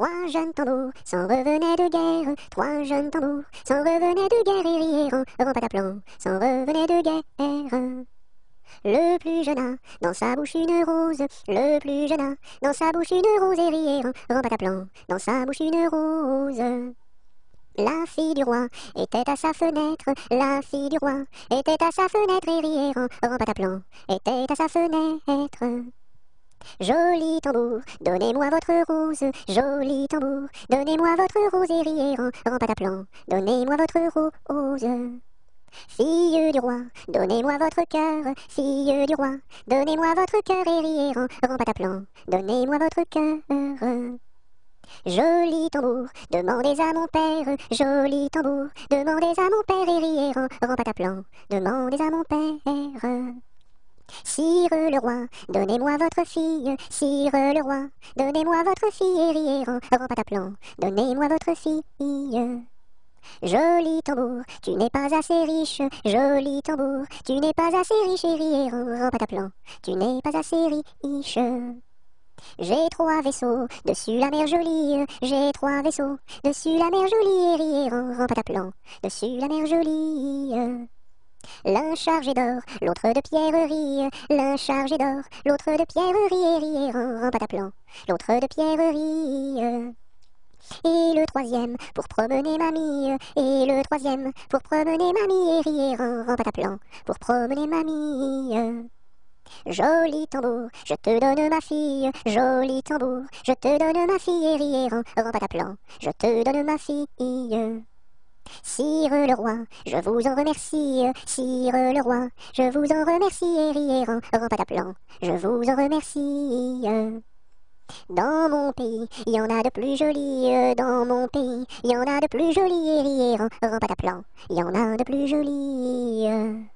Trois jeunes tambours s'en revenaient de guerre. Trois jeunes tambours s'en revenaient de guerre. Et avant Pataplan s'en revenait de guerre. Le plus jeune a dans sa bouche une rose. Le plus jeune a dans sa bouche une rose et riait. pataplan dans sa bouche une rose. La fille du roi était à sa fenêtre, la fille du roi était à sa fenêtre et riait, pataplan était à sa fenêtre. Joli tambour, donnez-moi votre rose, joli tambour, donnez-moi votre rose et ta rampataplan, donnez-moi votre rose. Fille du roi, donnez-moi votre cœur, fille du roi, donnez-moi votre cœur et ta rampataplan, donnez-moi votre cœur. Joli tambour, demandez à mon père, joli tambour, demandez à mon père et ta rampataplan, demandez à mon père. Sire le roi, donnez-moi votre fille, Sire le roi, donnez-moi votre fille, ta Rampataplan, donnez-moi votre fille. Joli tambour, tu n'es pas assez riche, joli tambour, tu n'es pas assez riche, ta Rampataplan, tu n'es pas assez riche. J'ai trois vaisseaux, dessus la mer jolie, j'ai trois vaisseaux, dessus la mer jolie, ta Rampataplan, dessus la mer jolie. L'un chargé d'or, l'autre de pierreries. L'un chargé d'or, l'autre de pierrerie Et en, en pataplan, l'autre de pierrerie Et le troisième pour promener mamie. Et le troisième pour promener mamie. Et rire en, en pataplan pour promener mamie. Joli tambour, je te donne ma fille. Joli tambour, je te donne ma fille. Et rire en, en pataplan, je te donne ma fille. Sire le roi, je vous en remercie, sire le roi, je vous en remercie, pas d'aplan, je vous en remercie. Dans mon pays, il y en a de plus jolis, dans mon pays, il y en a de plus jolis, repas Rampataplan, il y en a de plus jolis.